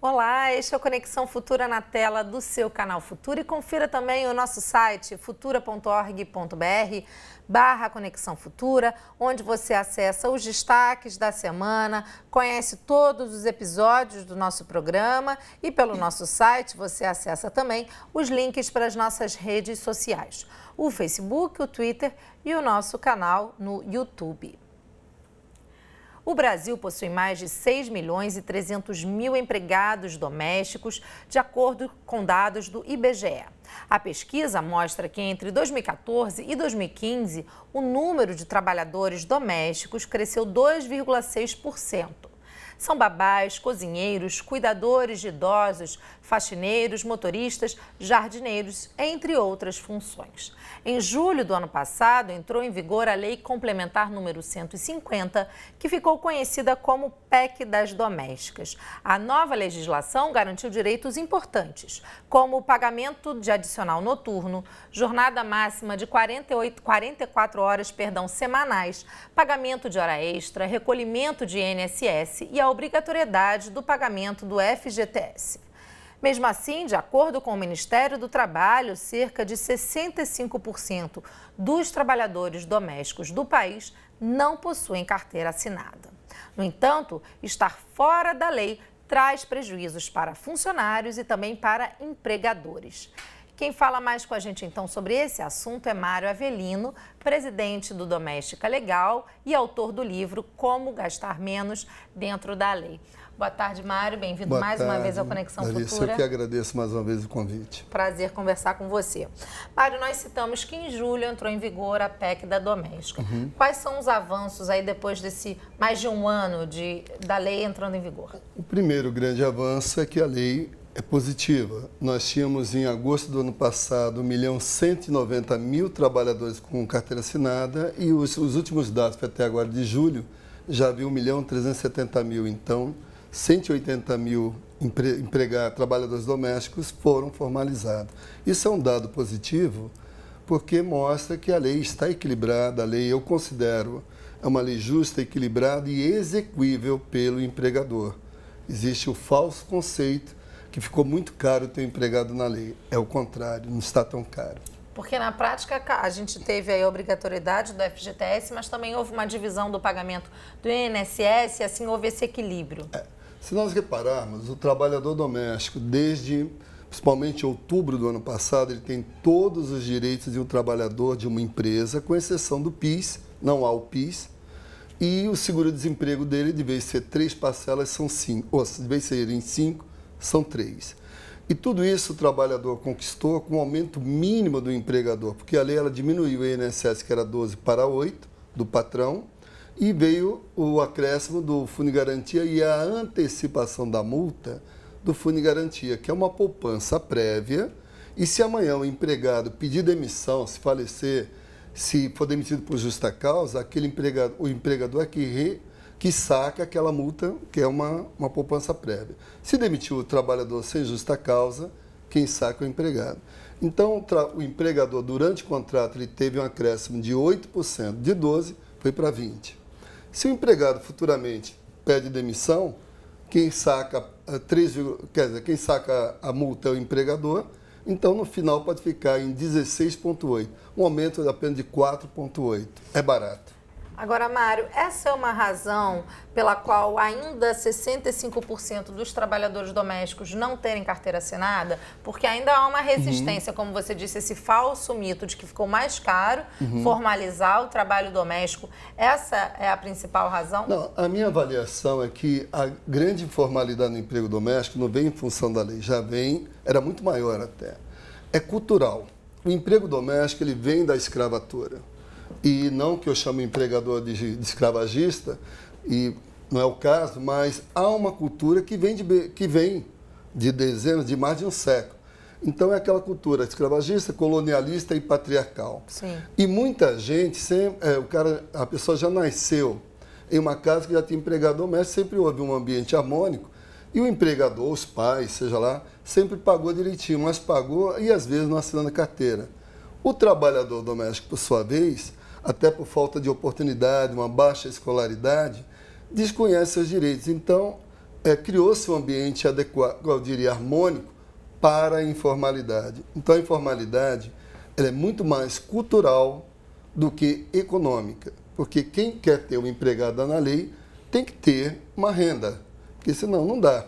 Olá, este é o Conexão Futura na tela do seu canal Futura e confira também o nosso site futura.org.br barra Conexão Futura, onde você acessa os destaques da semana, conhece todos os episódios do nosso programa e pelo nosso site você acessa também os links para as nossas redes sociais, o Facebook, o Twitter e o nosso canal no YouTube. O Brasil possui mais de 6 milhões e 300 mil empregados domésticos, de acordo com dados do IBGE. A pesquisa mostra que entre 2014 e 2015, o número de trabalhadores domésticos cresceu 2,6%. São babás, cozinheiros, cuidadores de idosos, faxineiros, motoristas, jardineiros, entre outras funções. Em julho do ano passado, entrou em vigor a Lei Complementar número 150, que ficou conhecida como PEC das Domésticas. A nova legislação garantiu direitos importantes, como o pagamento de adicional noturno, jornada máxima de 48, 44 horas perdão, semanais, pagamento de hora extra, recolhimento de INSS e a a obrigatoriedade do pagamento do FGTS. Mesmo assim, de acordo com o Ministério do Trabalho, cerca de 65% dos trabalhadores domésticos do país não possuem carteira assinada. No entanto, estar fora da lei traz prejuízos para funcionários e também para empregadores. Quem fala mais com a gente então sobre esse assunto é Mário Avelino, presidente do Doméstica Legal e autor do livro Como Gastar Menos Dentro da Lei. Boa tarde, Mário. Bem-vindo mais tarde, uma vez ao Conexão Larissa, Futura. Eu que agradeço mais uma vez o convite. Prazer conversar com você. Mário, nós citamos que em julho entrou em vigor a PEC da doméstica. Uhum. Quais são os avanços aí depois desse mais de um ano de, da lei entrando em vigor? O primeiro grande avanço é que a lei é positiva. Nós tínhamos em agosto do ano passado 1 milhão 190 mil trabalhadores com carteira assinada e os, os últimos dados, até agora de julho, já havia 1 milhão 370 mil. Então, 180 mil empre, empregar, trabalhadores domésticos foram formalizados. Isso é um dado positivo porque mostra que a lei está equilibrada, a lei eu considero é uma lei justa, equilibrada e execuível pelo empregador. Existe o falso conceito que ficou muito caro ter empregado na lei. É o contrário, não está tão caro. Porque na prática a gente teve a obrigatoriedade do FGTS, mas também houve uma divisão do pagamento do INSS e assim houve esse equilíbrio. É. Se nós repararmos, o trabalhador doméstico, desde principalmente outubro do ano passado, ele tem todos os direitos de um trabalhador de uma empresa, com exceção do PIS, não há o PIS, e o seguro-desemprego dele, de vez ser três parcelas, são cinco, ou de vez serem cinco, são três. E tudo isso o trabalhador conquistou com o um aumento mínimo do empregador, porque a lei ela diminuiu o INSS, que era 12 para 8, do patrão, e veio o acréscimo do Fundo de Garantia e a antecipação da multa do Fundo de Garantia, que é uma poupança prévia. E se amanhã o empregado pedir demissão, se falecer, se for demitido por justa causa, aquele empregado, o empregador é que que saca aquela multa, que é uma, uma poupança prévia. Se demitiu o trabalhador sem justa causa, quem saca é o empregado. Então, o empregador, durante o contrato, ele teve um acréscimo de 8%, de 12% foi para 20%. Se o empregado futuramente pede demissão, quem saca, 3, eh, quer dizer, quem saca a multa é o empregador, então no final pode ficar em 16,8%, um aumento apenas de 4,8%. É barato. Agora, Mário, essa é uma razão pela qual ainda 65% dos trabalhadores domésticos não terem carteira assinada, porque ainda há uma uhum. resistência, uhum. como você disse, esse falso mito de que ficou mais caro uhum. formalizar o trabalho doméstico. Essa é a principal razão? Não, a minha avaliação é que a grande informalidade no emprego doméstico não vem em função da lei, já vem, era muito maior até. É cultural. O emprego doméstico ele vem da escravatura e não que eu chamo empregador de, de escravagista, e não é o caso, mas há uma cultura que vem de, que vem de dezenas, de mais de um século. Então é aquela cultura escravagista, colonialista e patriarcal. Sim. E muita gente, sempre, é, o cara, a pessoa já nasceu em uma casa que já tinha empregador, mas sempre houve um ambiente harmônico e o empregador, os pais, seja lá, sempre pagou direitinho, mas pagou e às vezes não assinando carteira. O trabalhador doméstico, por sua vez, até por falta de oportunidade, uma baixa escolaridade, desconhece seus direitos. Então, é, criou-se um ambiente adequado, eu diria, harmônico para a informalidade. Então, a informalidade é muito mais cultural do que econômica, porque quem quer ter uma empregada na lei tem que ter uma renda, porque senão não dá.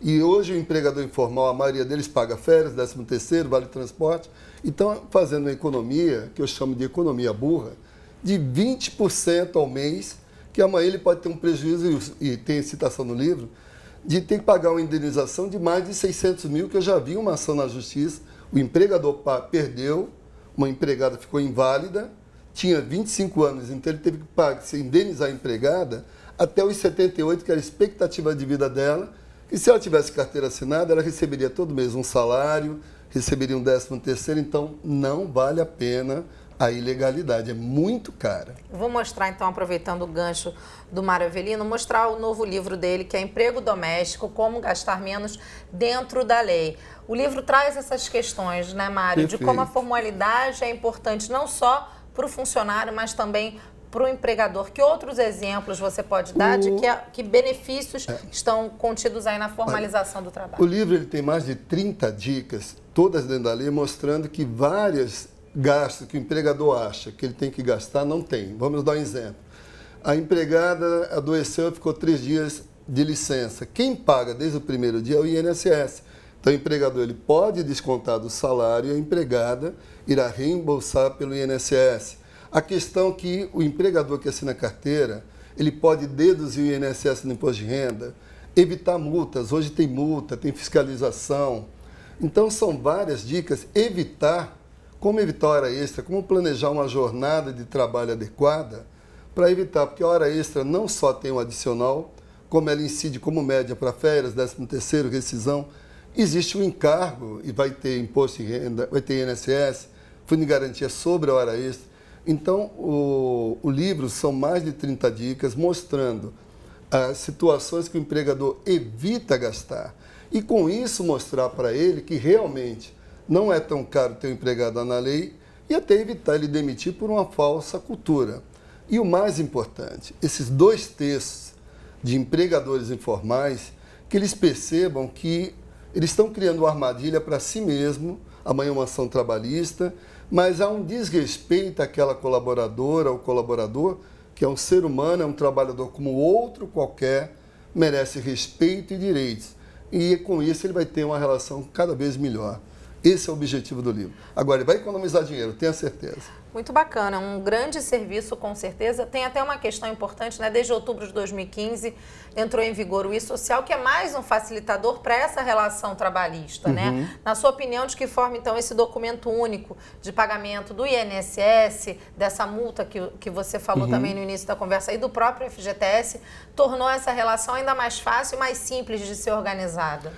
E hoje o empregador informal, a maioria deles paga férias, 13 terceiro, vale transporte, então, fazendo uma economia, que eu chamo de economia burra, de 20% ao mês, que amanhã ele pode ter um prejuízo, e tem citação no livro, de ter que pagar uma indenização de mais de 600 mil, que eu já vi uma ação na justiça, o empregador perdeu, uma empregada ficou inválida, tinha 25 anos, então ele teve que pagar, se indenizar a empregada até os 78, que era a expectativa de vida dela, que se ela tivesse carteira assinada, ela receberia todo mês um salário, receberiam 13 terceiro, então não vale a pena a ilegalidade, é muito cara. Vou mostrar então, aproveitando o gancho do Mário Avelino, mostrar o novo livro dele, que é Emprego Doméstico, Como Gastar Menos Dentro da Lei. O livro traz essas questões, né, Mário, Perfeito. de como a formalidade é importante não só para o funcionário, mas também para o empregador? Que outros exemplos você pode dar o... de que, é, que benefícios é. estão contidos aí na formalização Olha, do trabalho? O livro ele tem mais de 30 dicas, todas dentro da lei, mostrando que vários gastos que o empregador acha que ele tem que gastar, não tem. Vamos dar um exemplo. A empregada adoeceu e ficou três dias de licença. Quem paga desde o primeiro dia é o INSS. Então, o empregador ele pode descontar do salário e a empregada irá reembolsar pelo INSS. A questão é que o empregador que assina a carteira, ele pode deduzir o INSS no imposto de renda, evitar multas. Hoje tem multa, tem fiscalização. Então são várias dicas. Evitar, como evitar hora extra, como planejar uma jornada de trabalho adequada para evitar, porque a hora extra não só tem o um adicional, como ela incide como média para férias, 13 terceiro, rescisão, existe o um encargo e vai ter imposto de renda, vai ter INSS, fundo de garantia sobre a hora extra. Então, o, o livro são mais de 30 dicas mostrando as ah, situações que o empregador evita gastar. E com isso mostrar para ele que realmente não é tão caro ter um empregado na lei e até evitar ele demitir por uma falsa cultura. E o mais importante, esses dois textos de empregadores informais, que eles percebam que eles estão criando uma armadilha para si mesmo, amanhã uma ação trabalhista, mas há um desrespeito àquela colaboradora ou colaborador, que é um ser humano, é um trabalhador como outro qualquer, merece respeito e direitos. E com isso ele vai ter uma relação cada vez melhor. Esse é o objetivo do livro. Agora, ele vai economizar dinheiro, tenha certeza. Muito bacana, um grande serviço com certeza. Tem até uma questão importante, né? Desde outubro de 2015 entrou em vigor o e-social, que é mais um facilitador para essa relação trabalhista, né? uhum. né? Na sua opinião, de que forma então esse documento único de pagamento do INSS, dessa multa que, que você falou uhum. também no início da conversa e do próprio FGTS, tornou essa relação ainda mais fácil e mais simples de ser organizada?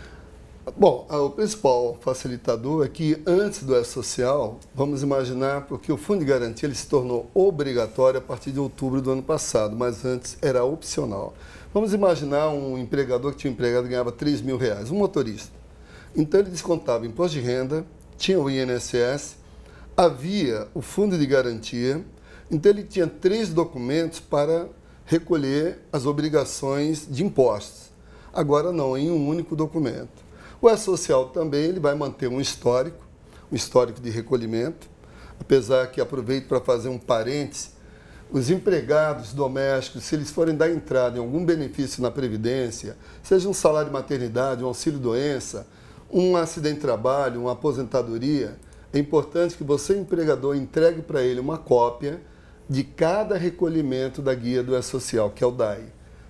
Bom, ah, o principal facilitador é que antes do E-Social, vamos imaginar, porque o Fundo de Garantia ele se tornou obrigatório a partir de outubro do ano passado, mas antes era opcional. Vamos imaginar um empregador que tinha um empregado que ganhava 3 mil reais, um motorista. Então ele descontava imposto de renda, tinha o INSS, havia o Fundo de Garantia, então ele tinha três documentos para recolher as obrigações de impostos. Agora não, em um único documento. O E-Social também ele vai manter um histórico, um histórico de recolhimento, apesar que aproveito para fazer um parêntese, os empregados domésticos, se eles forem dar entrada em algum benefício na Previdência, seja um salário de maternidade, um auxílio doença, um acidente de trabalho, uma aposentadoria, é importante que você, empregador, entregue para ele uma cópia de cada recolhimento da guia do E-Social, que é o DAI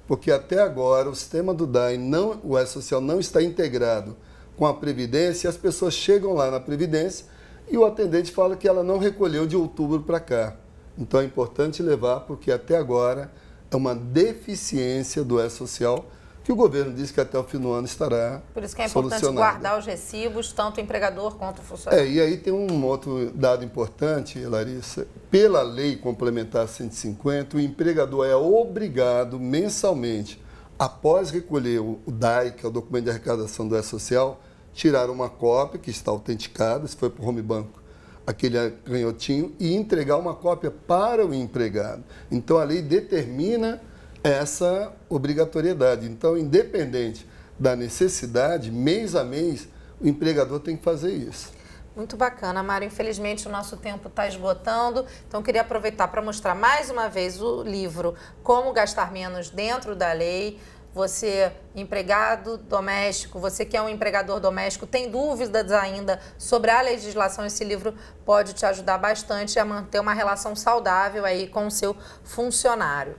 porque até agora o sistema do DAE, não, o E-Social não está integrado com a Previdência, e as pessoas chegam lá na Previdência e o atendente fala que ela não recolheu de outubro para cá. Então é importante levar, porque até agora é uma deficiência do E-Social que o governo disse que até o fim do ano estará Por isso que é importante guardar os recibos, tanto o empregador quanto o funcionário. É, e aí tem um outro dado importante, Larissa. Pela lei complementar 150, o empregador é obrigado mensalmente, após recolher o DAI, que é o documento de arrecadação do E-Social, tirar uma cópia que está autenticada, se foi para o home banco, aquele canhotinho, e entregar uma cópia para o empregado. Então a lei determina essa obrigatoriedade. Então, independente da necessidade, mês a mês, o empregador tem que fazer isso. Muito bacana, Mara. Infelizmente, o nosso tempo está esgotando, então queria aproveitar para mostrar mais uma vez o livro Como Gastar Menos Dentro da Lei. Você, empregado doméstico, você que é um empregador doméstico, tem dúvidas ainda sobre a legislação, esse livro pode te ajudar bastante a manter uma relação saudável aí com o seu funcionário.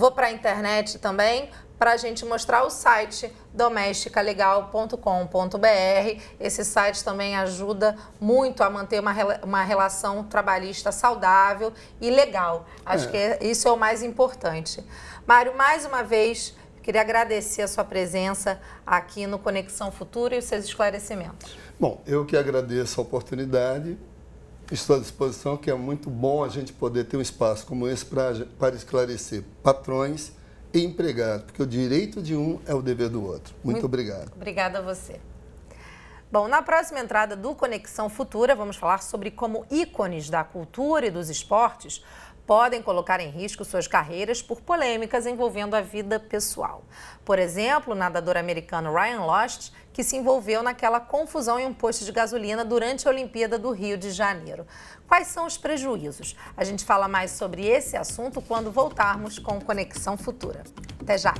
Vou para a internet também para a gente mostrar o site domesticalegal.com.br. Esse site também ajuda muito a manter uma, uma relação trabalhista saudável e legal. Acho é. que é, isso é o mais importante. Mário, mais uma vez, queria agradecer a sua presença aqui no Conexão Futuro e os seus esclarecimentos. Bom, eu que agradeço a oportunidade Estou à disposição, que é muito bom a gente poder ter um espaço como esse pra, para esclarecer patrões e empregados, porque o direito de um é o dever do outro. Muito, muito obrigado. Obrigada a você. Bom, na próxima entrada do Conexão Futura, vamos falar sobre como ícones da cultura e dos esportes podem colocar em risco suas carreiras por polêmicas envolvendo a vida pessoal. Por exemplo, o nadador americano Ryan Lochte, que se envolveu naquela confusão em um posto de gasolina durante a Olimpíada do Rio de Janeiro. Quais são os prejuízos? A gente fala mais sobre esse assunto quando voltarmos com Conexão Futura. Até já!